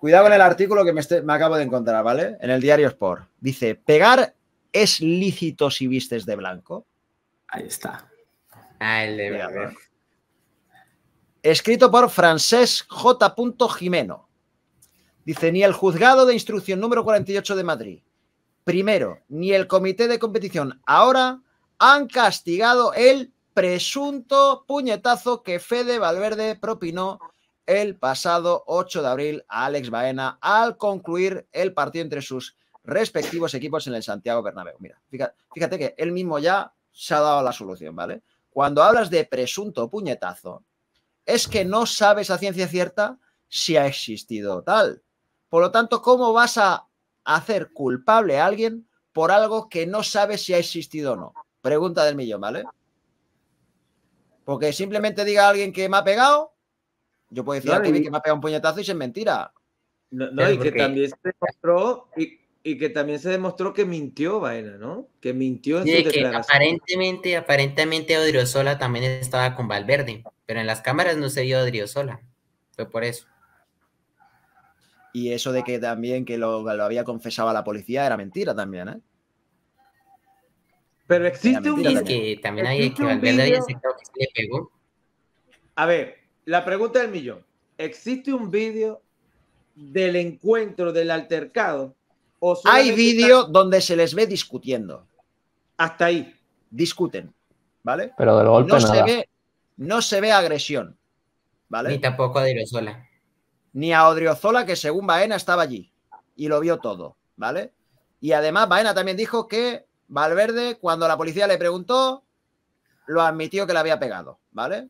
Cuidado con el artículo que este, me, acabo de encontrar, ¿vale? En el diario Sport. Dice, pegar es lícito si vistes de blanco. Ahí está. Ah, ¿eh? Escrito por Francés J. Jimeno. Dice, ni el juzgado de instrucción número 48 de Madrid, primero, ni el comité de competición ahora han castigado el presunto puñetazo que Fede Valverde propinó el pasado 8 de abril Alex Baena al concluir el partido entre sus respectivos equipos en el Santiago Bernabéu. Mira, fíjate, que él mismo ya se ha dado la solución, ¿vale? Cuando hablas de presunto puñetazo, es que no sabes a ciencia cierta si ha existido tal. Por lo tanto, ¿cómo vas a hacer culpable a alguien por algo que no sabes si ha existido o no? Pregunta del millón, ¿vale? Porque simplemente diga a alguien que me ha pegado, yo puedo decir a que me ha pegado un puñetazo y es mentira. No, y que también se demostró y, que también se demostró que mintió Vaina, ¿no? Que mintió en sí, que aparentemente, aparentemente Odriozola también estaba con Valverde, pero en las cámaras no se vio Odriozola. Fue por eso. Y eso de que también que lo, lo había confesado a la policía era mentira también, ¿eh? Pero existe un Es que también hay que Valverde que le pegó. A ver, la pregunta del millón. ¿Existe un vídeo del encuentro, del altercado? O Hay vídeo donde se les ve discutiendo. Hasta ahí. Discuten, ¿vale? Pero del golpe no Se ve, no se ve agresión, ¿vale? Ni tampoco a Odriozola. Ni a Odriozola, que según Baena estaba allí y lo vio todo, ¿vale? Y además Baena también dijo que Valverde, cuando la policía le preguntó, lo admitió que le había pegado, ¿vale?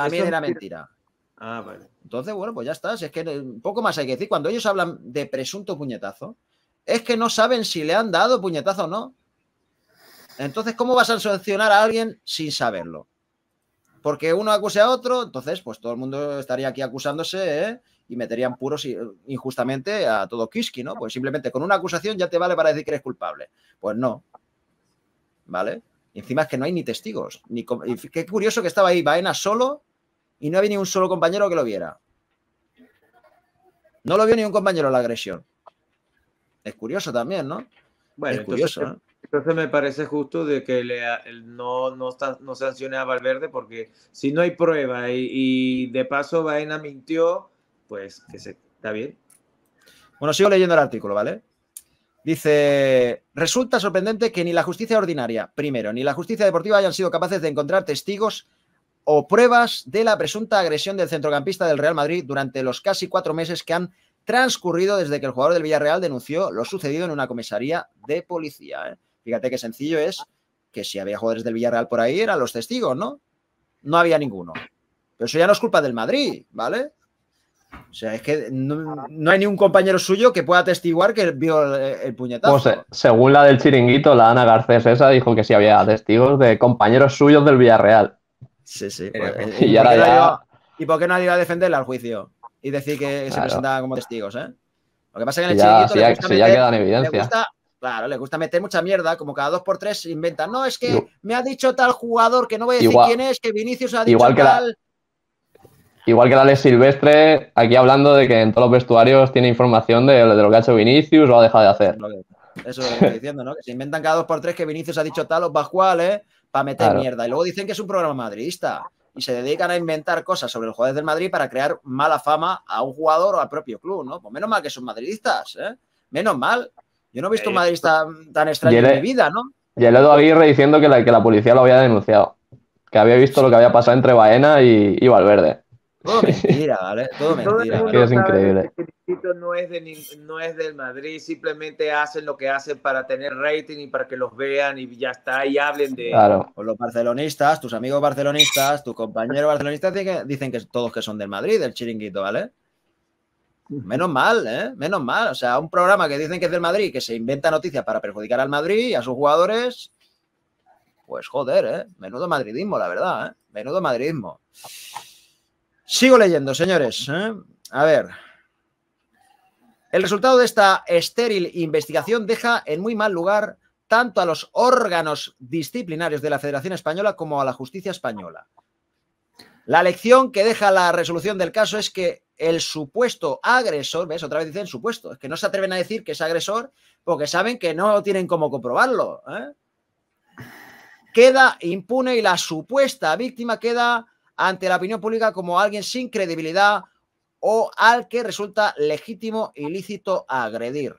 También era mentira. Ah, vale. Entonces, bueno, pues ya estás. es que eh, un poco más hay que decir. Cuando ellos hablan de presunto puñetazo, es que no saben si le han dado puñetazo o no. Entonces, ¿cómo vas a sancionar a alguien sin saberlo? Porque uno acuse a otro, entonces, pues todo el mundo estaría aquí acusándose ¿eh? y meterían puros eh, injustamente a todo Kiski, ¿no? Pues simplemente con una acusación ya te vale para decir que eres culpable. Pues no. ¿Vale? encima es que no hay ni testigos. Ni qué curioso que estaba ahí Baena solo y no había ni un solo compañero que lo viera. No lo vio ni un compañero la agresión. Es curioso también, ¿no? Bueno, curioso. ¿eh? Entonces, me parece justo de que no, no, sancione a Valverde porque si no hay prueba y, de paso Baena mintió, pues que se, está bien. Bueno, sigo leyendo el artículo, ¿vale? Dice, resulta sorprendente que ni la justicia ordinaria, primero, ni la justicia deportiva hayan sido capaces de encontrar testigos o pruebas de la presunta agresión del centrocampista del Real Madrid durante los casi cuatro meses que han transcurrido desde que el jugador del Villarreal denunció lo sucedido en una comisaría de policía. ¿eh? Fíjate qué sencillo es que si había jugadores del Villarreal por ahí eran los testigos, ¿no? No había ninguno. Pero eso ya no es culpa del Madrid, ¿vale? O sea, es que no, ah. no hay ningún compañero suyo que pueda atestiguar que vio el, puñetazo. Pues, eh, según la del chiringuito, la Ana Garcés esa dijo que sí había testigos de compañeros suyos del Villarreal. Sí, sí. y, por qué nadie va a defenderla al juicio? Y decir que se presentaba como testigos, ¿eh? Lo que pasa es que en el chiringuito le gusta meter, claro, le gusta meter mucha mierda, como cada dos por tres inventa. No, es que me ha dicho tal jugador que no voy a decir quién es, que Vinicius ha dicho tal... Igual que la Alex Silvestre, aquí hablando de que en todos los vestuarios tiene información de, lo que ha hecho Vinicius o ha dejado de hacer. Eso es lo que estoy diciendo, ¿no? Que se inventan cada dos por tres que Vinicius ha dicho tal o Pascual, ¿eh? para meter mierda. Y luego dicen que es un programa madridista y se dedican a inventar cosas sobre los jugadores del Madrid para crear mala fama a un jugador o al propio club, ¿no? Pues menos mal que son madridistas, ¿eh? Menos mal. Yo no he visto un eh, madridista pues, tan extraño en mi vida, ¿no? Y el Edo Aguirre diciendo que la, que la policía lo había denunciado, que había visto lo que había pasado entre Baena y Valverde. Todo mentira, ¿vale? Todo mentira. es increíble. Que no es, de, no es del Madrid, simplemente hacen lo que hacen para tener rating y para que los vean y ya está, y hablen de... Claro. los barcelonistas, tus amigos barcelonistas, tu compañero barcelonista, dicen que todos que son del Madrid, del chiringuito, ¿vale? Menos mal, ¿eh? Menos mal. O sea, un programa que dicen que es del Madrid, que se inventa noticias para perjudicar al Madrid y a sus jugadores, pues joder, ¿eh? Menudo madridismo, la verdad, ¿eh? Menudo madridismo. Sigo leyendo, señores. ¿eh? A ver. El resultado de esta estéril investigación deja en muy mal lugar tanto a los órganos disciplinarios de la Federación Española como a la justicia española. La lección que deja la resolución del caso es que el supuesto agresor, ¿ves? Otra vez dicen supuesto, es que no se atreven a decir que es agresor porque saben que no tienen cómo comprobarlo. ¿eh? Queda impune y la supuesta víctima queda ante la opinión pública como alguien sin credibilidad o al que resulta legítimo ilícito agredir.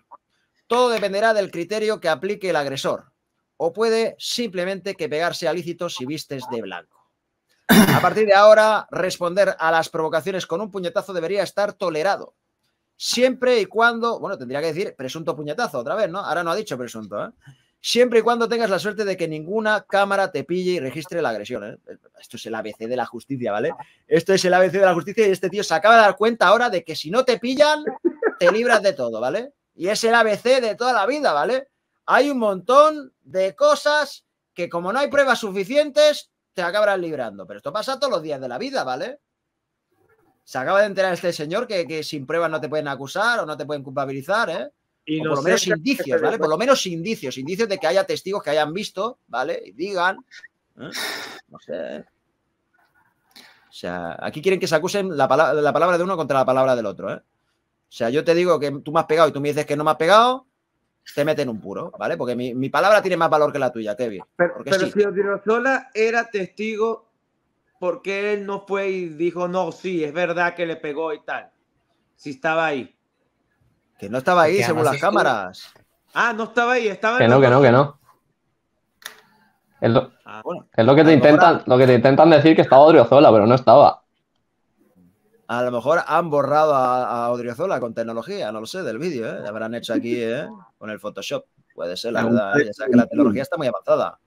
Todo dependerá del criterio que aplique el agresor. O puede simplemente que pegarse a lícito si vistes de blanco. A partir de ahora, responder a las provocaciones con un puñetazo debería estar tolerado. Siempre y cuando, bueno, tendría que decir presunto puñetazo otra vez, ¿no? Ahora no ha dicho presunto, ¿eh? siempre y cuando tengas la suerte de que ninguna cámara te pille y registre la agresión. ¿eh? Esto es el ABC de la justicia, ¿vale? Esto es el ABC de la justicia y este tío se acaba de dar cuenta ahora de que si no te pillan, te libras de todo, ¿vale? Y es el ABC de toda la vida, ¿vale? Hay un montón de cosas que como no hay pruebas suficientes, te acabarán librando. Pero esto pasa todos los días de la vida, ¿vale? Se acaba de enterar este señor que, que sin pruebas no te pueden acusar o no te pueden culpabilizar, ¿eh? por lo menos indicios, ¿vale? Por lo menos indicios, indicios de que haya testigos que hayan visto, ¿vale? Y digan. ¿eh? No sé. O sea, aquí quieren que se acusen la, palabra de uno contra la palabra del otro, ¿eh? O sea, yo te digo que tú me has pegado y tú me dices que no me has pegado, te meten un puro, ¿vale? Porque mi, palabra tiene más valor que la tuya, Kevin. Pero, pero si era testigo, porque él no fue y dijo, no, sí, es verdad que le pegó y tal? Si estaba ahí. Que no estaba ahí, según las cámaras. Ah, no estaba ahí, estaba Que no, que no, que no. Ah, es lo, que te intentan, lo que te intentan decir que estaba Odriozola, pero no estaba. A lo mejor han borrado a, Odriozola con tecnología, no lo sé, del vídeo, ¿eh? Habrán hecho aquí, ¿eh? Con el Photoshop. Puede ser, la verdad. ¿eh? la tecnología está muy avanzada.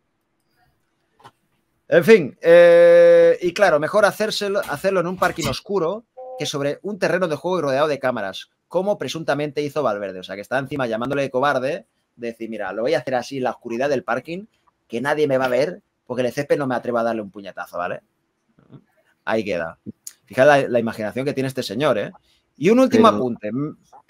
En fin, eh, y claro, mejor hacerlo en un parking oscuro que sobre un terreno de juego y rodeado de cámaras, como presuntamente hizo Valverde. O sea, que está encima llamándole de cobarde, de decir, mira, lo voy a hacer así en la oscuridad del parking, que nadie me va a ver, porque el ECP no me atreva a darle un puñetazo, ¿vale? Ahí queda. Fijad la, imaginación que tiene este señor, ¿eh? Y un último apunte.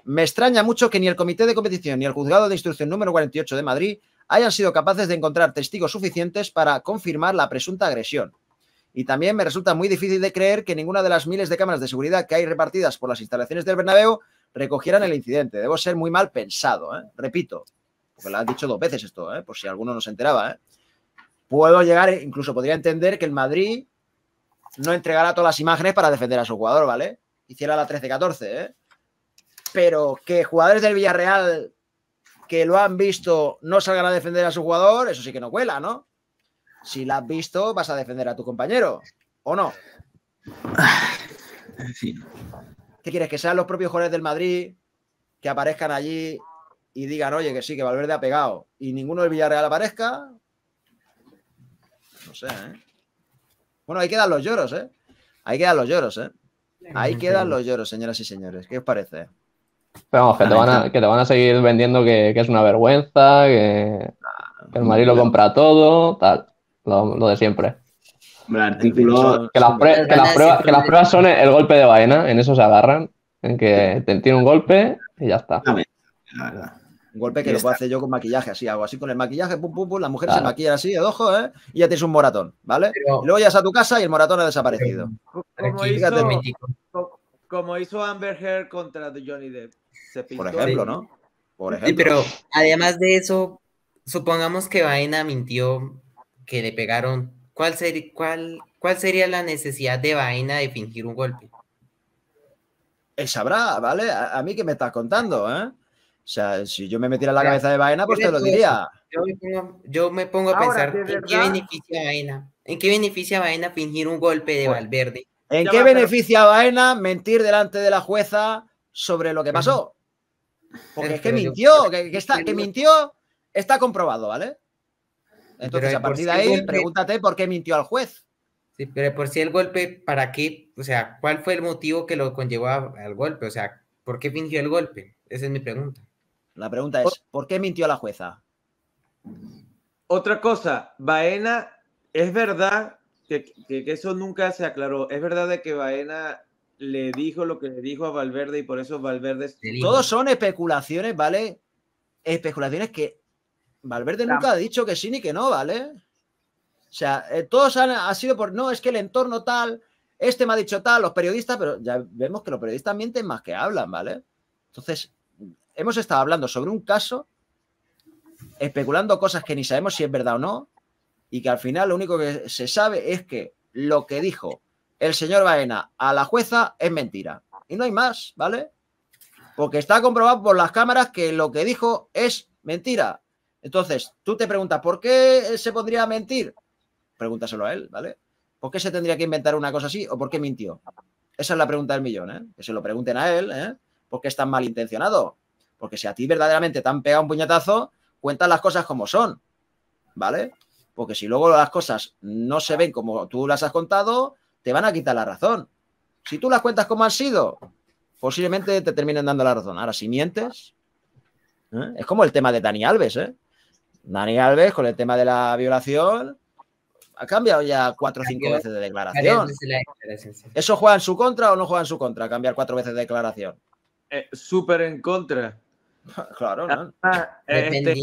Me extraña mucho que ni el Comité de Competición ni el Juzgado de Instrucción número 48 de Madrid hayan sido capaces de encontrar testigos suficientes para confirmar la presunta agresión. Y también me resulta muy difícil de creer que ninguna de las miles de cámaras de seguridad que hay repartidas por las instalaciones del Bernabéu recogieran el incidente. Debo ser muy mal pensado, ¿eh? repito, porque lo has dicho dos veces esto, ¿eh? por si alguno no se enteraba. ¿eh? Puedo llegar, incluso podría entender que el Madrid no entregara todas las imágenes para defender a su jugador, ¿vale? Hiciera la 13-14, ¿eh? Pero que jugadores del Villarreal que lo han visto no salgan a defender a su jugador, eso sí que no cuela, ¿no? Si la has visto, vas a defender a tu compañero, ¿o no? En fin. ¿Qué quieres? ¿Que sean los propios jugadores del Madrid que aparezcan allí y digan, oye, que sí, que Valverde ha pegado y ninguno del Villarreal aparezca? No sé, ¿eh? Bueno, ahí quedan los lloros, ¿eh? Ahí quedan los lloros, ¿eh? Ahí quedan los lloros, señoras y señores. ¿Qué os parece? vamos, que te, van a, que van a seguir vendiendo que, es una vergüenza, que, el Madrid lo compra todo, tal, lo de siempre. Que las, pruebas, son el golpe de vaina, en eso se agarran. En que te tiene un golpe y ya está. Un golpe que lo puedo hacer yo con maquillaje, así hago así con el maquillaje, pum, pum, pum, la mujer se maquilla así de ojo, ¿eh? Y ya tienes un moratón, ¿vale? Luego ya luego a tu casa y el moratón ha desaparecido. Como hizo, Amber Heard contra Johnny Depp. Por ejemplo, ¿no? Sí, pero además de eso, supongamos que Vaina mintió que le pegaron ¿cuál, cuál, ¿cuál sería la necesidad de Vaina de fingir un golpe? Eh, sabrá, ¿vale? A, mí que me estás contando, ¿eh? O sea, si yo me metiera en la cabeza de Vaina, pues te lo diría. Yo me pongo, a pensar en qué beneficia Vaina. ¿En qué beneficia vaina fingir un golpe de pues, Valverde? ¿En qué beneficia vaina mentir delante de la jueza sobre lo que pasó? Porque es que mintió, que mintió, está comprobado, ¿vale? Entonces, a partir de ahí, pregúntate por qué mintió al juez. Sí, pero por si el golpe, ¿para qué? O sea, ¿cuál fue el motivo que lo conllevó al golpe? O sea, ¿por qué fingió el golpe? Esa es mi pregunta. La pregunta es, ¿por qué mintió a la jueza? Otra cosa, Baena, es verdad que, eso nunca se aclaró. Es verdad de que Baena le dijo lo que le dijo a Valverde y por eso Valverde... Todos son especulaciones, ¿vale? Especulaciones que Valverde nunca ha dicho que sí ni que no, ¿vale? O sea, eh, todos han ha sido por no, es que el entorno tal, este me ha dicho tal, los periodistas, pero ya vemos que los periodistas mienten más que hablan, ¿vale? Entonces, hemos estado hablando sobre un caso, especulando cosas que ni sabemos si es verdad o no, y que al final lo único que se sabe es que lo que dijo el señor Baena a la jueza es mentira. Y no hay más, ¿vale? Porque está comprobado por las cámaras que lo que dijo es mentira. Entonces, tú te preguntas, ¿por qué se podría mentir? Pregúntaselo a él, ¿vale? ¿Por qué se tendría que inventar una cosa así o por qué mintió? Esa es la pregunta del millón, ¿eh? Que se lo pregunten a él, ¿eh? ¿Por qué es tan malintencionado? Porque si a ti verdaderamente te han pegado un puñetazo, cuentas las cosas como son, ¿vale? Porque si luego las cosas no se ven como tú las has contado, te van a quitar la razón. Si tú las cuentas como han sido, posiblemente te terminen dando la razón. Ahora, si mientes, ¿eh? es como el tema de Dani Alves, ¿eh? Dani Alves con el tema de la violación ha cambiado ya cuatro o cinco veces de declaración. ¿Eso juega en su contra o no juega en su contra? Cambiar cuatro veces de declaración. Eh, súper en contra. claro, ¿no? Ah, eh, este,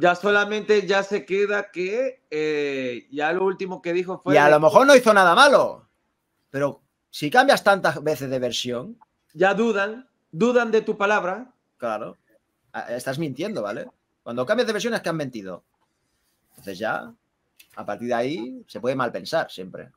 ya, solamente ya se queda que eh, ya lo último que dijo fue. Y a lo mejor no hizo nada malo. Pero si cambias tantas veces de versión. Ya dudan, dudan de tu palabra. Claro. Ah, estás mintiendo, ¿vale? Cuando cambias de versión es que han mentido. Entonces ya, a partir de ahí, se puede mal pensar siempre.